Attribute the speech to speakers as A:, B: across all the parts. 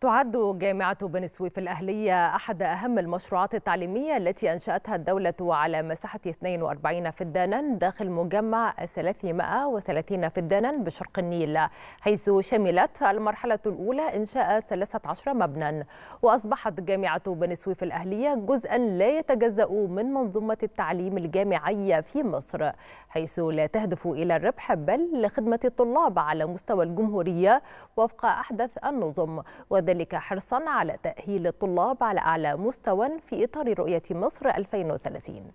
A: تعد جامعة بن سويف الأهلية أحد أهم المشروعات التعليمية التي أنشأتها الدولة على مساحة 42 فدانا داخل مجمع 330 فدانا بشرق النيل حيث شملت المرحلة الأولى إنشاء 13 مبنى وأصبحت جامعة بن سويف الأهلية جزءا لا يتجزأ من منظومة التعليم الجامعية في مصر حيث لا تهدف إلى الربح بل لخدمة الطلاب على مستوى الجمهورية وفق أحدث النظم
B: وذلك حرصا على تأهيل الطلاب على أعلى مستوى في إطار رؤية مصر 2030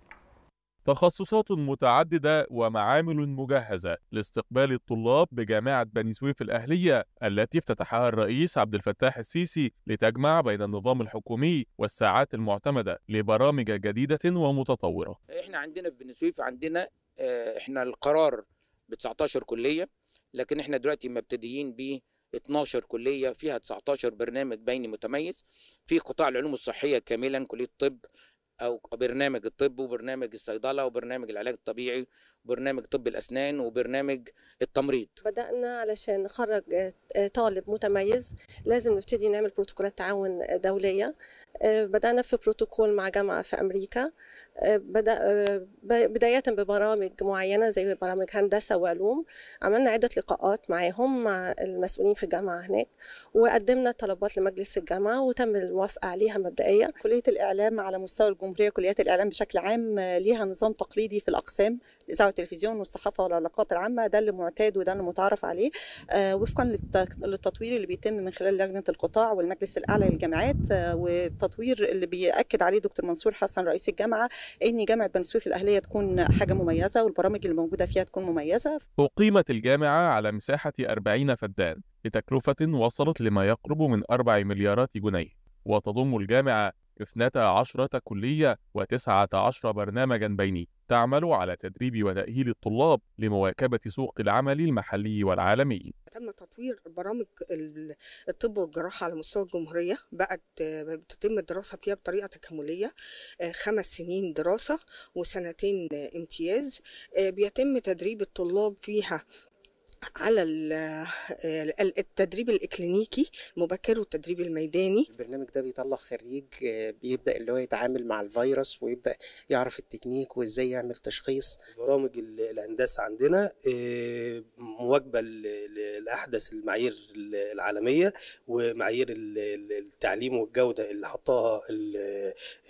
A: تخصصات متعددة ومعامل مجهزة لاستقبال الطلاب بجامعة بني سويف الأهلية التي افتتحها الرئيس عبد الفتاح السيسي لتجمع بين النظام الحكومي والساعات المعتمدة لبرامج جديدة ومتطورة.
B: احنا عندنا في بني سويف عندنا آه، احنا القرار ب 19 كلية لكن احنا دلوقتي مبتدئين 12 كليه فيها 19 برنامج بيني متميز في قطاع العلوم الصحيه كاملا كليه الطب او برنامج الطب وبرنامج الصيدله وبرنامج العلاج الطبيعي برنامج طب الأسنان وبرنامج التمريض بدأنا علشان نخرج آه، طالب متميز لازم نبتدي نعمل بروتوكولات تعاون دولية آه، بدأنا في بروتوكول مع جامعة في أمريكا آه، بدأ بداية ببرامج معينة زي برامج هندسة وعلوم عملنا عدة لقاءات معاهم مع المسؤولين في الجامعة هناك وقدمنا طلبات لمجلس الجامعة وتم الموافقة عليها مبدئيا كلية الإعلام على مستوى الجمهورية كليات الإعلام بشكل عام ليها نظام تقليدي في الأقسام والتلفزيون والصحافه والعلاقات العامه ده اللي معتاد وده اللي متعارف عليه آه، وفقا للتطوير اللي بيتم من خلال لجنه القطاع والمجلس الاعلى للجامعات آه، والتطوير اللي بياكد عليه دكتور منصور حسن رئيس الجامعه ان جامعه بن سويف الاهليه تكون حاجه مميزه والبرامج اللي موجوده فيها تكون مميزه
A: اقيمت الجامعه على مساحه 40 فدان بتكلفه وصلت لما يقرب من 4 مليارات جنيه وتضم الجامعه اثنتا عشرة كلية وتسعة عشر برنامجا بيني تعمل على تدريب وتأهيل الطلاب لمواكبة سوق العمل المحلي والعالمي
B: تم تطوير برامج الطب والجراحة على مستوى الجمهورية بقت بتتم الدراسة فيها بطريقة تكاملية آه، خمس سنين دراسة وسنتين امتياز آه، بيتم تدريب الطلاب فيها على آه، التدريب الاكلينيكي المبكر والتدريب الميداني البرنامج ده بيطلع خريج آه، بيبدا اللي هو يتعامل مع الفيروس ويبدا يعرف التكنيك وازاي يعمل تشخيص برامج الهندسه عندنا آه، مواكبه لاحدث المعايير العالميه ومعايير التعليم والجوده اللي حطاها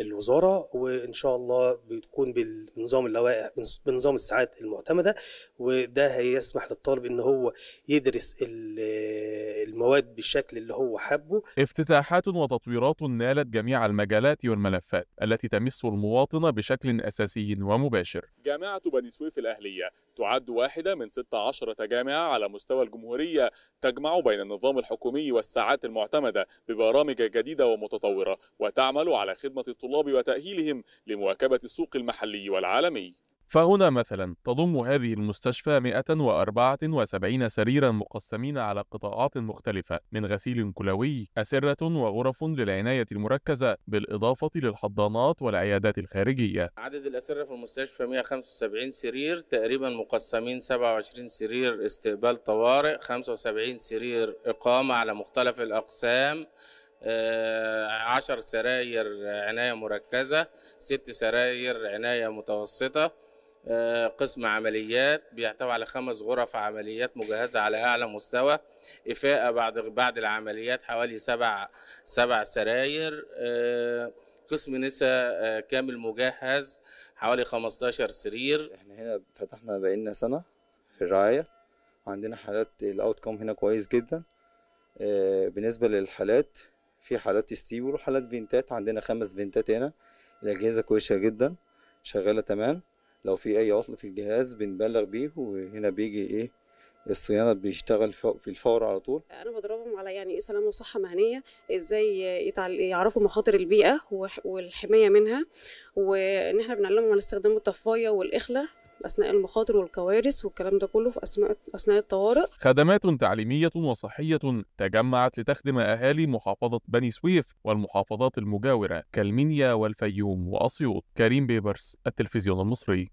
B: الوزاره وان شاء الله بتكون بالنظام اللوائح بنظام الساعات المعتمده وده هيسمح للطالب انه هو يدرس المواد بالشكل اللي هو حبه
A: افتتاحات وتطويرات نالت جميع المجالات والملفات التي تمس المواطن بشكل أساسي ومباشر جامعة بني سويف الأهلية تعد واحدة من 16 جامعة على مستوى الجمهورية تجمع بين النظام الحكومي والساعات المعتمدة ببرامج جديدة ومتطورة وتعمل على خدمة الطلاب وتأهيلهم لمواكبة السوق المحلي والعالمي فهنا مثلا تضم هذه المستشفى 174 سريرا مقسمين على قطاعات مختلفة من غسيل كلوي، أسرة وغرف للعناية المركزة بالإضافة للحضانات والعيادات الخارجية.
B: عدد الأسرة في المستشفى 175 سرير تقريبا مقسمين 27 سرير استقبال طوارئ، 75 سرير إقامة على مختلف الأقسام، آه، عشر سراير عناية مركزة ست سراير عناية متوسطة آه، قسم عمليات بيحتوي على خمس غرف عمليات مجهزة على أعلى مستوى إفاءة بعد بعد العمليات حوالي سبع سبع سراير آه، قسم نساء آه، كامل مجهز حوالي 15 سرير احنا هنا فتحنا بقالنا سنة في الرعاية عندنا حالات الاوت كوم هنا كويس جدا بالنسبة للحالات في حالات ستيبر وحالات فينتات عندنا خمس فينتات هنا الأجهزة كويسة جدا شغالة تمام لو في اي عطل في الجهاز بنبلغ بيه وهنا بيجي ايه الصيانه بيشتغل في الفور على طول انا بدربهم على يعني ايه سلامه وصحه مهنيه ازاي يعرفوا مخاطر البيئه والحمايه منها وان احنا بنعلمهم على استخدام الطفايه والاخله أثناء المخاطر والكوارث والكلام ده كله في أثناء أثناء الطوارئ
A: خدمات تعليمية وصحية تجمعت لتخدم أهالي محافظة بني سويف والمحافظات المجاورة كالمنيا والفيوم وأسيوط كريم بيبرس التلفزيون المصري